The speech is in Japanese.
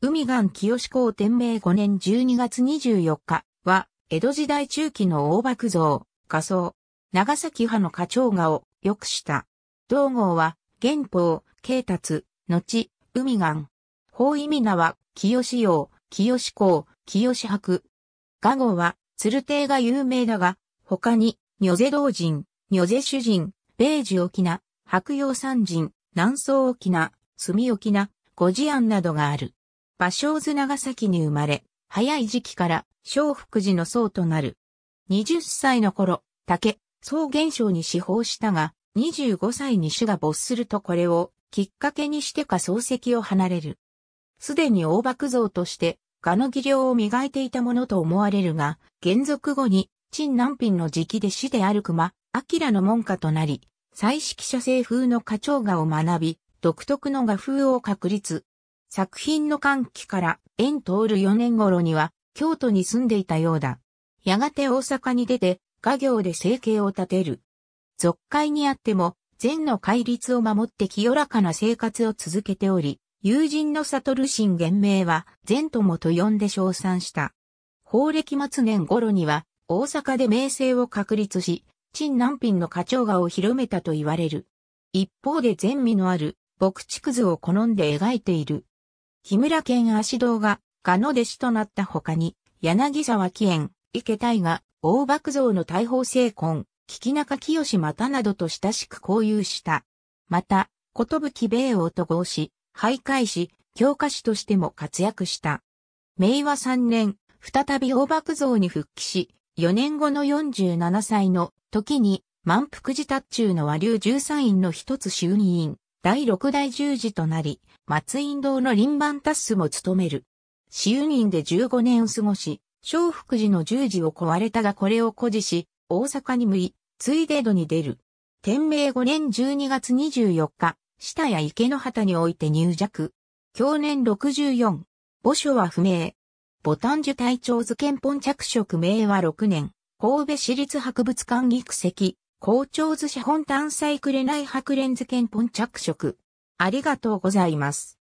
海岸清志公天明5年12月24日は、江戸時代中期の大幕像、仮想、長崎派の課長画をよくした。道号は、元宝、慶達、後、海岸。法意味名は、清志陽、清志公、清志博。画号は、鶴亭が有名だが、他に、女瀬道人、女瀬主人、米寿沖縄、白洋三人、南宋沖縄、住沖縄、五次庵などがある。芭蕉図長崎に生まれ、早い時期から小福寺の僧となる。20歳の頃、竹、僧現象に司法したが、25歳に主が没するとこれをきっかけにしてか僧石を離れる。すでに大幕像として、画の技量を磨いていたものと思われるが、元俗後に、陳南品の直で師である熊、明の門下となり、彩色写生風の花鳥画を学び、独特の画風を確立。作品の歓喜から縁通る4年頃には京都に住んでいたようだ。やがて大阪に出て、家業で生計を立てる。俗界にあっても、禅の戒律を守って清らかな生活を続けており、友人の悟る神玄明は、禅友と呼んで称賛した。法暦末年頃には、大阪で名声を確立し、陳南品の花鳥画を広めたと言われる。一方で禅味のある、牧畜図を好んで描いている。木村県足堂が、賀の弟子となった他に、柳沢紀園、池大河、大幕像の大砲成婚、聞中清又などと親しく交友した。また、ことぶき米王と合し、徘徊し、教科師としても活躍した。明和3年、再び大幕像に復帰し、4年後の47歳の時に、満腹寺達中の和流13院の一つ衆議院、第六代十字となり、松陰堂の臨番達ッスも務める。死運人で15年を過ごし、小福寺の十字を壊れたがこれを誇示し、大阪に向い、ついで度に出る。天明5年12月24日、下谷池の旗において入弱。去年64。墓所は不明。ボタン樹隊長図憲本着色明和6年、神戸市立博物館議区席、校長図写本単ない白蓮図券ポン着色。ありがとうございます。